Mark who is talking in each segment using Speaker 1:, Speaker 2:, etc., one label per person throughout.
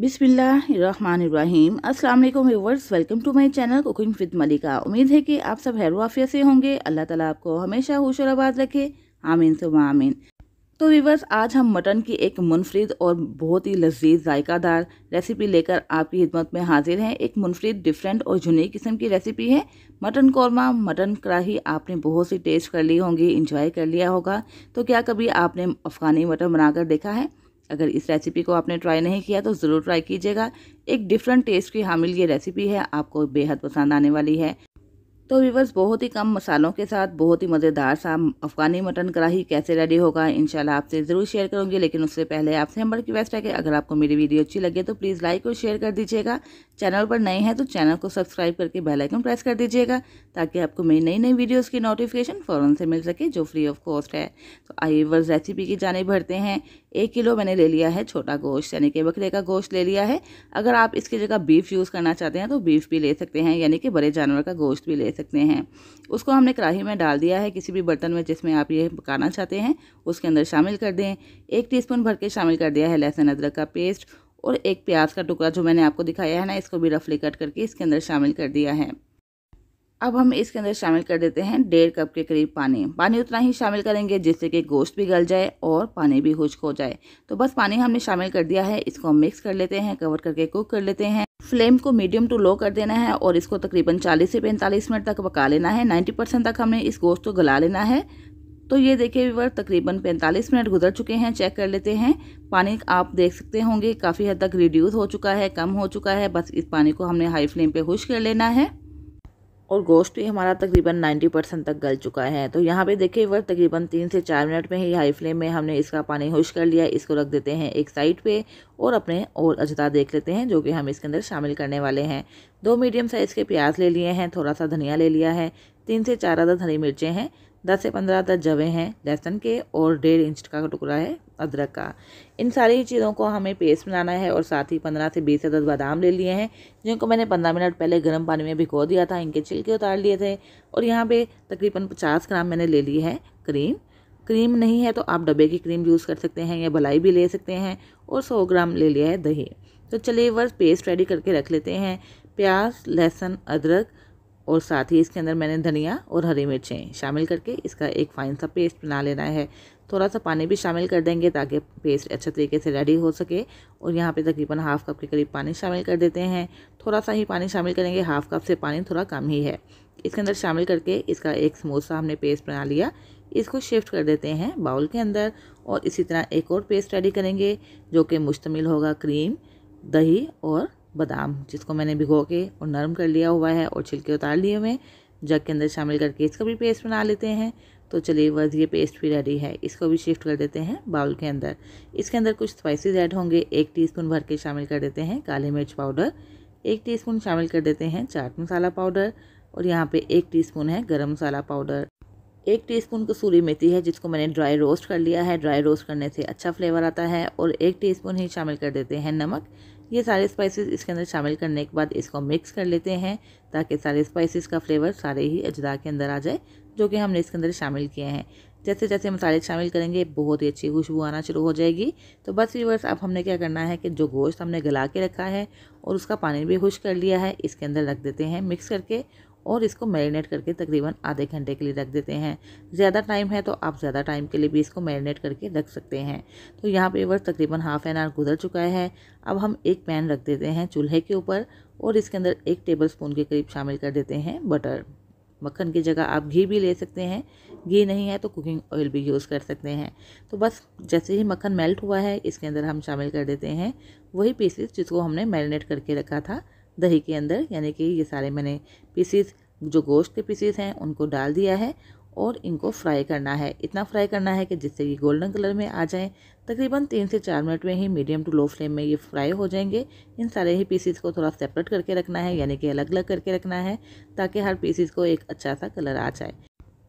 Speaker 1: बिसमीम अस्सलाम वालेकुम viewers welcome to my channel cooking with Malika उम्मीद है कि आप सब हैरवाफिया से होंगे अल्लाह ताला आपको हमेशा होश और आबाद रखे आमीन सुबह आमीन तो व्यूवर्स आज हम मटन की एक मुनफरद और बहुत ही लजीज जायकादार रेसिपी लेकर आपकी खिदमत में हाजिर हैं एक मुनफरद डिफरेंट और जुनी किस्म की रेसिपी है मटन कौरमा मटन कढ़ाही आपने बहुत सी टेस्ट कर ली होंगी इंजॉय कर लिया होगा तो क्या कभी आपने अफ़गानी मटन बनाकर देखा है अगर इस रेसिपी को आपने ट्राई नहीं किया तो ज़रूर ट्राई कीजिएगा एक डिफरेंट टेस्ट की हामिल ये रेसिपी है आपको बेहद पसंद आने वाली है तो वीवर्स बहुत ही कम मसालों के साथ बहुत ही मज़ेदार सा अफ़गानी मटन कढ़ाई कैसे रेडी होगा इनशाला आपसे ज़रूर शेयर करूंगी लेकिन उससे पहले आपसे हम बड़ी रिक्वेस्ट है कि अगर आपको मेरी वीडियो अच्छी लगे तो प्लीज़ लाइक और शेयर कर दीजिएगा चैनल पर नए हैं तो चैनल को सब्सक्राइब करके बेलाइकन प्रेस कर दीजिएगा ताकि आपको मेरी नई नई वीडियोज़ की नोटिफिकेशन फ़ौरन से मिल सके जो फ्री ऑफ कॉस्ट है तो आई वीवर्स रेसिपी की जाने भरते हैं एक किलो मैंने ले लिया है छोटा गोश्त यानी कि बकरे का गोश्त ले लिया है अगर आप इसकी जगह बीफ यूज़ करना चाहते हैं तो बीफ भी ले सकते हैं यानी कि बड़े जानवर का गोश्त भी ले सकते हैं उसको हमने कढ़ाई में डाल दिया है किसी भी बर्तन में जिसमें आप ये पकाना चाहते हैं उसके अंदर शामिल कर दें एक टीस्पून भर के शामिल कर दिया है लहसुन अदरक का पेस्ट और एक प्याज का टुकड़ा जो मैंने आपको दिखाया है ना इसको भी रफली कट करके इसके अंदर शामिल कर दिया है अब हम इसके अंदर शामिल कर देते हैं डेढ़ कप के करीब पानी पानी उतना ही शामिल करेंगे जिससे कि गोश्त भी गल जाए और पानी भी खुश्क हो जाए तो बस पानी हमने शामिल कर दिया है इसको हम मिक्स कर लेते हैं कवर करके कुक कर लेते हैं फ्लेम को मीडियम टू लो कर देना है और इसको तकरीबन 40 से 45 मिनट तक पका लेना है 90 परसेंट तक हमें इस गोश्त को गला लेना है तो ये देखिए विवर तकरीबन 45 मिनट गुजर चुके हैं चेक कर लेते हैं पानी आप देख सकते होंगे काफ़ी हद तक रिड्यूस हो चुका है कम हो चुका है बस इस पानी को हमने हाई फ्लेम पे खुश कर लेना है और गोश्त भी हमारा तकरीबन 90 परसेंट तक गल चुका है तो यहाँ पे देखिए वह तकरीबन तीन से चार मिनट में ही हाई फ्लेम में हमने इसका पानी होश कर लिया इसको रख देते हैं एक साइड पे और अपने और अजदा देख लेते हैं जो कि हम इसके अंदर शामिल करने वाले हैं दो मीडियम साइज़ के प्याज ले लिए हैं थोड़ा सा धनिया ले लिया है तीन से चार अदर हरी मिर्चें हैं दस से पंद्रह अदर जवे हैं लहसन के और डेढ़ इंच का टुकड़ा है अदरक का इन सारी चीज़ों को हमें पेस्ट बनाना है और साथ ही पंद्रह से बीस अदद बादाम ले लिए हैं जिनको मैंने पंद्रह मिनट पहले गर्म पानी में भिगो दिया था इनके छिलके उतार लिए थे और यहाँ पे तकरीबन पचास ग्राम मैंने ले ली है क्रीम क्रीम नहीं है तो आप डब्बे की क्रीम यूज़ कर सकते हैं या भलाई भी ले सकते हैं और सौ ग्राम ले लिया है दही तो चलिए वर्ष पेस्ट रेडी करके रख लेते हैं प्याज लहसुन अदरक और साथ ही इसके अंदर मैंने धनिया और हरी मिर्चें शामिल करके इसका एक फ़ाइन सा पेस्ट बना लेना है थोड़ा सा पानी भी शामिल कर देंगे ताकि पेस्ट अच्छे तरीके से रेडी हो सके और यहाँ पे तकरीबन हाफ़ कप के करीब पानी शामिल कर देते हैं थोड़ा सा ही पानी शामिल करेंगे हाफ़ कप से पानी थोड़ा कम ही है इसके अंदर शामिल करके इसका एक समोसा हमने पेस्ट बना लिया इसको शिफ्ट कर देते हैं बाउल के अंदर और इसी तरह एक और पेस्ट रेडी करेंगे जो कि मुश्तमिल होगा क्रीम दही और बादाम जिसको मैंने भिगो के और नरम कर लिया हुआ है और छिलके उतार लिए हुए जग के अंदर शामिल करके इसका भी पेस्ट बना लेते हैं तो चलिए बस ये पेस्ट भी रेडी है इसको भी शिफ्ट कर देते हैं बाउल के अंदर इसके अंदर कुछ स्पाइसेस ऐड होंगे एक टीस्पून भर के शामिल कर देते हैं काली मिर्च पाउडर एक टीस्पून शामिल कर देते हैं चाट मसाला पाउडर और यहाँ पे एक टीस्पून है गरम मसाला पाउडर एक टीस्पून कसूरी मेथी है जिसको मैंने ड्राई रोस्ट कर लिया है ड्राई रोस्ट करने से अच्छा फ्लेवर आता है और एक टी ही शामिल कर देते हैं नमक ये सारे स्पाइसेस इसके अंदर शामिल करने के बाद इसको मिक्स कर लेते हैं ताकि सारे स्पाइसेस का फ्लेवर सारे ही अजदा के अंदर आ जाए जो कि हमने इसके अंदर शामिल किए हैं जैसे जैसे मसाले शामिल करेंगे बहुत ही अच्छी खुशबू आना शुरू हो जाएगी तो बस रिवर्स अब हमने क्या करना है कि जो गोश्त हमने गला के रखा है और उसका पानी भी खुश कर लिया है इसके अंदर रख देते हैं मिक्स करके और इसको मैरिनेट करके तकरीबन आधे घंटे के लिए रख देते हैं ज़्यादा टाइम है तो आप ज़्यादा टाइम के लिए भी इसको मैरिनेट करके रख सकते हैं तो यहाँ पे वर्ष तकरीबन हाफ़ एन आवर गुजर चुका है अब हम एक पैन रख देते हैं चूल्हे के ऊपर और इसके अंदर एक टेबल स्पून के करीब शामिल कर देते हैं बटर मक्खन की जगह आप घी भी ले सकते हैं घी नहीं है तो कुकिंग ऑयल भी यूज़ कर सकते हैं तो बस जैसे ही मक्खन मेल्ट हुआ है इसके अंदर हम शामिल कर देते हैं वही पीसेस जिसको हमने मैरिनेट करके रखा था दही के अंदर यानी कि ये सारे मैंने पीसीस जो गोश्त के पीसीस हैं उनको डाल दिया है और इनको फ्राई करना है इतना फ्राई करना है कि जिससे ये गोल्डन कलर में आ जाएं तकरीबन तीन से चार मिनट में ही मीडियम टू लो फ्लेम में ये फ्राई हो जाएंगे इन सारे ही पीसीस को थोड़ा सेपरेट करके रखना है यानी कि अलग अलग करके रखना है ताकि हर पीसीस को एक अच्छा सा कलर आ जाए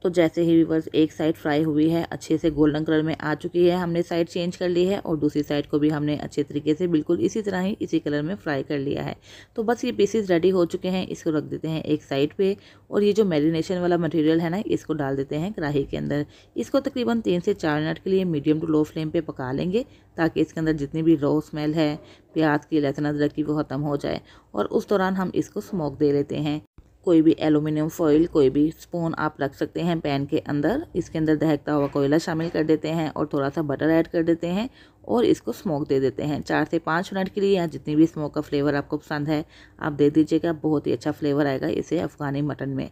Speaker 1: तो जैसे ही बस एक साइड फ्राई हुई है अच्छे से गोल्डन कलर में आ चुकी है हमने साइड चेंज कर ली है और दूसरी साइड को भी हमने अच्छे तरीके से बिल्कुल इसी तरह ही इसी कलर में फ्राई कर लिया है तो बस ये पीसेस रेडी हो चुके हैं इसको रख देते हैं एक साइड पे और ये जो मैरिनेशन वाला मटेरियल है ना इसको डाल देते हैं कढ़ाई के अंदर इसको तकरीबन तीन से चार मिनट के लिए मीडियम टू लो फ्लेम पर पका लेंगे ताकि इसके अंदर जितनी भी रो स्मेल है प्याज की लहसुन अदरक की वो ख़त्म हो जाए और उस दौरान हम इसको स्मोक दे लेते हैं कोई भी एलुमिनियम फॉइल कोई भी स्पून आप रख सकते हैं पैन के अंदर इसके अंदर दहकता हुआ कोयला शामिल कर देते हैं और थोड़ा सा बटर ऐड कर देते हैं और इसको स्मोक दे देते हैं चार से पाँच मिनट के लिए या जितनी भी स्मोक का फ्लेवर आपको पसंद है आप दे दीजिएगा बहुत ही अच्छा फ्लेवर आएगा इसे अफ़गानी मटन में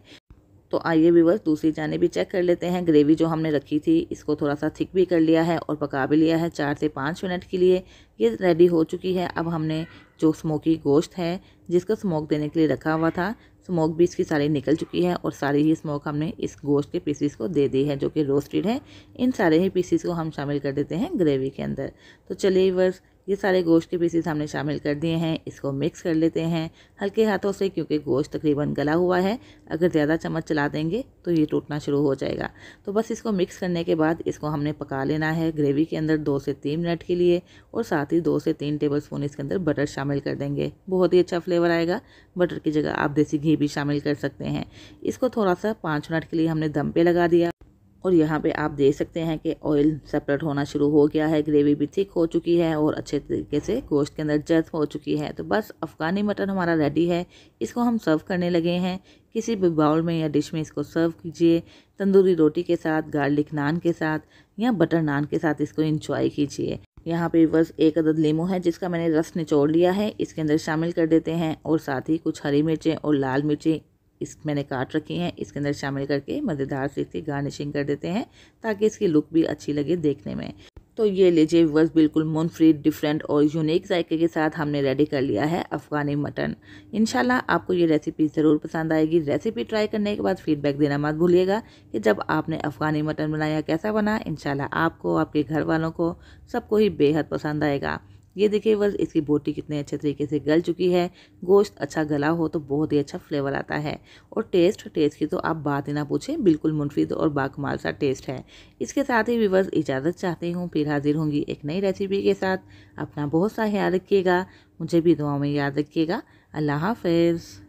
Speaker 1: तो आइए व्यूवर्स दूसरी जाने भी चेक कर लेते हैं ग्रेवी जो हमने रखी थी इसको थोड़ा सा थिक भी कर लिया है और पका भी लिया है चार से पाँच मिनट के लिए ये रेडी हो चुकी है अब हमने जो स्मोकी गोश्त है जिसको स्मोक देने के लिए रखा हुआ था स्मोक भी इसकी सारी निकल चुकी है और सारी ही स्मोक हमने इस गोश्त के पीसीस को दे दी है जो कि रोस्टेड है इन सारे ही पीसीस को हम शामिल कर देते हैं ग्रेवी के अंदर तो चलिए वर्स ये सारे गोश्त के पीसीस हमने शामिल कर दिए हैं इसको मिक्स कर लेते हैं हल्के हाथों से क्योंकि गोश्त तकरीबन गला हुआ है अगर ज़्यादा चम्मच चला देंगे तो ये टूटना शुरू हो जाएगा तो बस इसको मिक्स करने के बाद इसको हमने पका लेना है ग्रेवी के अंदर दो से तीन मिनट के लिए और साथ ही दो से तीन टेबल स्पून इसके अंदर बटर शामिल कर देंगे बहुत ही अच्छा फ्लेवर आएगा बटर की जगह आप देसी घी भी शामिल कर सकते हैं इसको थोड़ा सा पाँच मिनट के लिए हमने दम पे लगा दिया और यहाँ पे आप देख सकते हैं कि ऑयल सेपरेट होना शुरू हो गया है ग्रेवी भी थिक हो चुकी है और अच्छे तरीके से गोश्त के अंदर जर्द हो चुकी है तो बस अफ़गानी मटन हमारा रेडी है इसको हम सर्व करने लगे हैं किसी भी बाउल में या डिश में इसको सर्व कीजिए तंदूरी रोटी के साथ गार्लिक नान के साथ या बटर नान के साथ इसको इंजॉय कीजिए यहाँ पे बस एक अदद लीमू है जिसका मैंने रस निचोड़ लिया है इसके अंदर शामिल कर देते हैं और साथ ही कुछ हरी मिर्चें और लाल मिर्चें इस मैंने काट रखी हैं इसके अंदर शामिल करके मज़ेदार से इसकी गार्निशिंग कर देते हैं ताकि इसकी लुक भी अच्छी लगे देखने में तो ये लीजिए वर्स बिल्कुल मुनफरीद डिफरेंट और यूनिक जायके के साथ हमने रेडी कर लिया है अफ़गानी मटन इनशाला आपको ये रेसिपी ज़रूर पसंद आएगी रेसिपी ट्राई करने के बाद फीडबैक देना मत भूलिएगा कि जब आपने अफ़गानी मटन बनाया कैसा बना इनशाला आपको आपके घर वालों को सबको ही बेहद पसंद आएगा ये देखिए बस इसकी बोटी कितने अच्छे तरीके से गल चुकी है गोश्त अच्छा गला हो तो बहुत ही अच्छा फ्लेवर आता है और टेस्ट टेस्ट की तो आप बात ही ना पूछें बिल्कुल मुनफिद और बाकमाल सा टेस्ट है इसके साथ ही वीवर्स इजाज़त चाहती हूँ फिर हाजिर होंगी एक नई रेसिपी के साथ अपना बहुत सा ख्याल रखिएगा मुझे भी दुआ में याद रखिएगा अल्लाह हाफिज़